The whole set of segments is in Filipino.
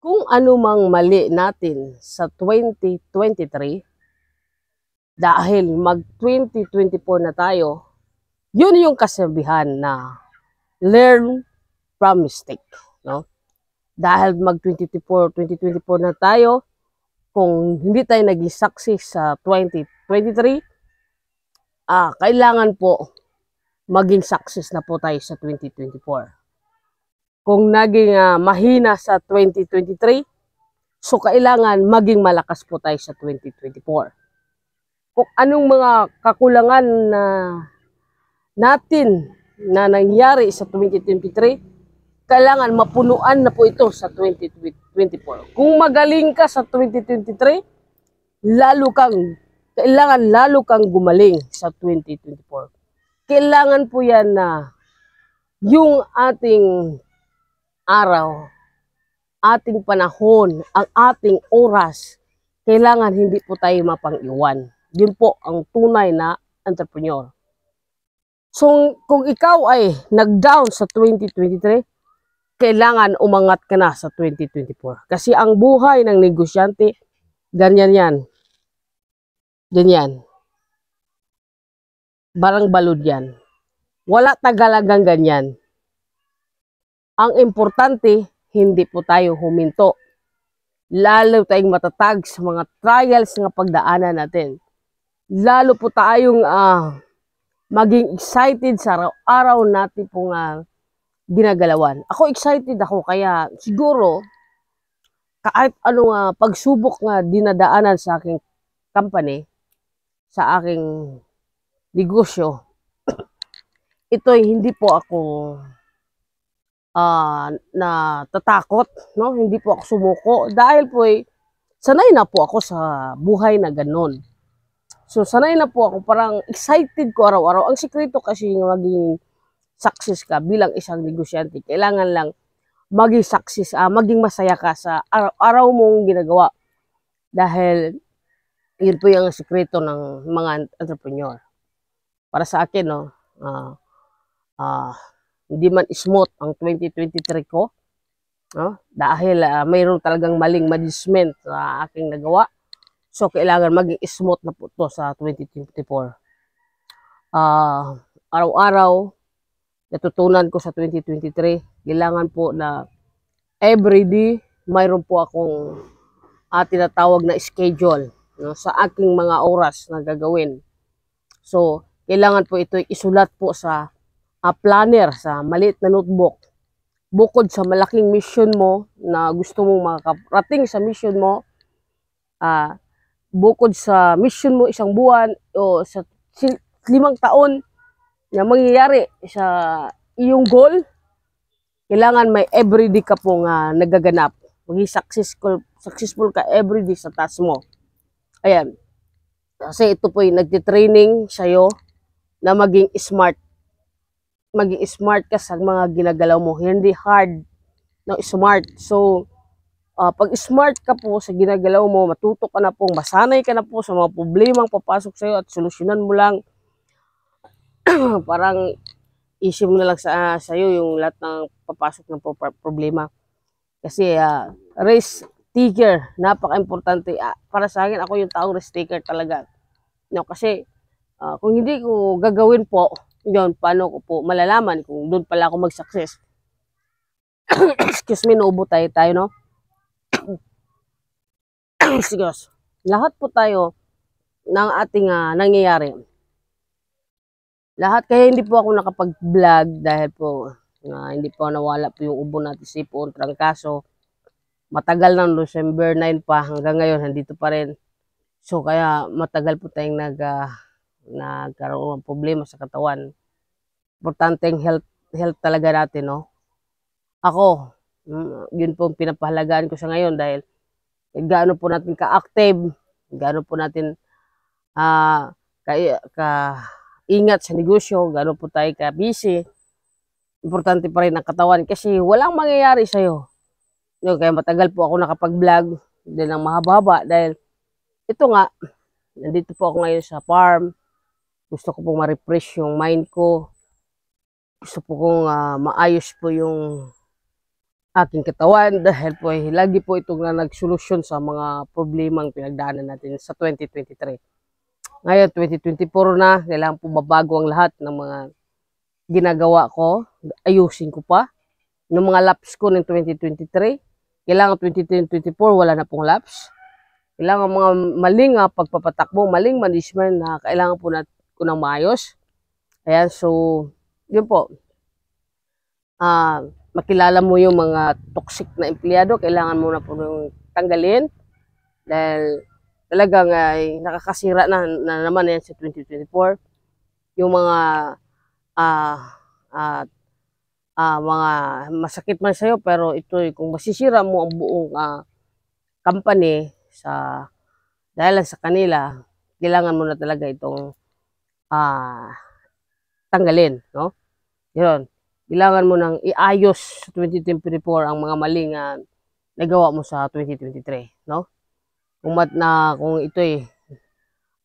kung anumang mali natin sa 2023, dahil mag-2024 na tayo, yun yung kasabihan na learn from mistake. No? Dahil mag-2024 2024 na tayo, kung hindi tayo naging success sa 2023, ah, kailangan po maging success na po tayo sa 2024 kung naging uh, mahina sa 2023, so kailangan maging malakas po tayo sa 2024. Kung anong mga kakulangan na natin na nangyari sa 2023, kailangan mapunuan na po ito sa 2024. Kung magaling ka sa 2023, lalo kang, kailangan lalo kang gumaling sa 2024. Kailangan po yan na yung ating araw, ating panahon, ang ating oras, kailangan hindi po tayo mapang-iwan. Yun po ang tunay na entrepreneur. So, kung ikaw ay nag-down sa 2023, kailangan umangat ka na sa 2024. Kasi ang buhay ng negosyante, ganyan yan. Ganyan. Barang balod yan. Wala tagalagang ganyan. Ang importante, hindi po tayo huminto. Lalo tayong matatag sa mga trials na pagdaanan natin. Lalo po tayong uh, maging excited sa araw-araw natin pong uh, ginagalawan. Ako excited ako kaya siguro kahit anong nga pagsubok na dinadaanan sa aking company, sa aking negosyo, ito'y hindi po ako uh, natatakot, no? Hindi po ako sumuko dahil po eh, sanay na po ako sa buhay na ganun. So sanay na po ako, parang excited ko araw-araw. Ang sikreto kasi ng maging success ka bilang isang negosyante, kailangan lang maging success, uh, maging masaya ka sa araw-araw mong ginagawa. Dahil yun po yung sikreto ng mga entrepreneur. Para sa akin, no, uh, uh, hindi man smooth ang 2023 ko. No? Dahil uh, mayroon talagang maling management sa aking nagawa. So, kailangan maging smooth na po ito sa 2024. Uh, ah, araw-araw, natutunan ko sa 2023, kailangan po na everyday, mayroon po akong uh, tinatawag na schedule no, sa aking mga oras na gagawin. So, kailangan po ito isulat po sa a planner sa maliit na notebook. Bukod sa malaking mission mo na gusto mong makarating sa mission mo, uh, bukod sa mission mo isang buwan o sa limang taon na mangyayari sa iyong goal, kailangan may everyday ka pong uh, nagaganap. Maging successful, successful ka everyday sa task mo. Ayan. Kasi ito po yung nagtitraining sa'yo na maging smart maging smart ka sa mga ginagalaw mo. Hindi hard no smart. So, uh, ah, pag smart ka po sa ginagalaw mo, matuto ka na po, masanay ka na po sa mga problema ang papasok sa'yo at solusyonan mo lang. Parang isip mo na lang sa, uh, sa'yo yung lahat ng papasok ng problema. Kasi uh, ah, race taker, napaka-importante. Uh, para sa akin, ako yung taong risk taker talaga. No, kasi uh, kung hindi ko gagawin po, yun, paano ko po malalaman kung doon pala ako mag-success. Excuse me, nobo tayo tayo, no? Excuse. Lahat po tayo ng ating uh, nangyayari. Lahat, kaya hindi po ako nakapag-vlog dahil po uh, hindi po nawala po yung ubo natin sipon, trangkaso. Matagal ng December 9 pa hanggang ngayon, nandito pa rin. So kaya matagal po tayong nag, uh, nagkaroon ng problema sa katawan importante importanteng health, health talaga natin, no? Ako, mm, yun po ang pinapahalagaan ko sa ngayon dahil eh, gaano po natin ka-active, gaano po natin uh, ah, ka, ka ingat sa negosyo, gaano po tayo ka-busy, importante pa rin ang katawan kasi walang mangyayari sa'yo. No, kaya matagal po ako nakapag-vlog din ng mahaba-haba dahil ito nga, nandito po ako ngayon sa farm. Gusto ko pong ma-refresh yung mind ko gusto po kong uh, maayos po yung aking katawan dahil po ay eh, lagi po itong na nagsolusyon sa mga problemang pinagdaanan natin sa 2023. Ngayon, 2024 na, kailangan po mabago ang lahat ng mga ginagawa ko. Ayusin ko pa. Ng mga laps ko ng 2023, kailangan 2024 wala na pong laps. Kailangan mga maling uh, pagpapatakbo, maling management na kailangan po natin ko nang maayos. Ayan, so yun po, uh, makilala mo yung mga toxic na empleyado, kailangan mo na po nung tanggalin dahil talagang ay nakakasira na, na naman yan sa 2024. Yung mga uh, uh, uh, mga masakit man sa'yo pero ito kung masisira mo ang buong uh, company sa dahil sa kanila, kailangan mo na talaga itong uh, tanggalin, no? Yun. Kailangan mo nang iayos sa 2024 ang mga maling nga nagawa mo sa 2023, no? Kung na kung ito ay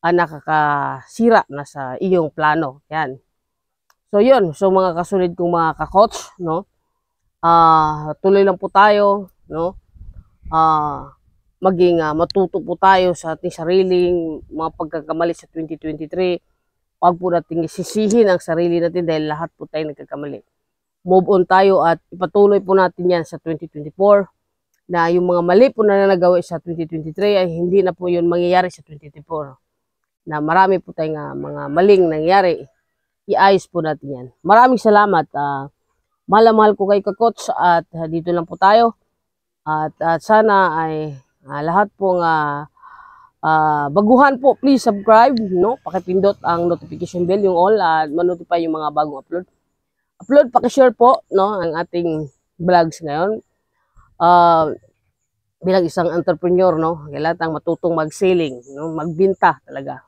ah, nakakasira na sa iyong plano. Yan. So yun, so mga kasunod kong mga ka-coach, no? Ah, uh, tuloy lang po tayo, no? Ah, uh, maging uh, matuto po tayo sa ating sariling mga pagkakamali sa 2023 wag po natin sisihin ang sarili natin dahil lahat po tayo nagkakamali. Move on tayo at ipatuloy po natin yan sa 2024 na yung mga mali po na nagawa sa 2023 ay hindi na po yun mangyayari sa 2024. Na marami po tayong ah, mga maling nangyari. Iayos po natin yan. Maraming salamat. Uh, mahal ko kayo ka-coach at ah, dito lang po tayo. At, at sana ay uh, lahat pong uh, Uh, baguhan po, please subscribe, no? Pakipindot ang notification bell, yung all, at manotify yung mga bagong upload. Upload, pakishare po, no? Ang ating vlogs ngayon. Uh, bilang isang entrepreneur, no? Kailangan matutong mag-selling, no? Magbinta talaga.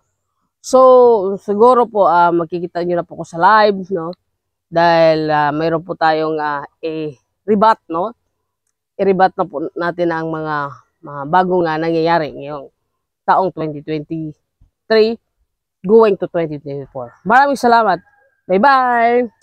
So, siguro po, uh, makikita nyo na po ko sa live, no? Dahil uh, mayroon po tayong uh, i-rebat, no? I-rebat na po natin ang mga, mga bagong nga nangyayari ngayon taong 2023 going to 2024. Maraming salamat. Bye-bye!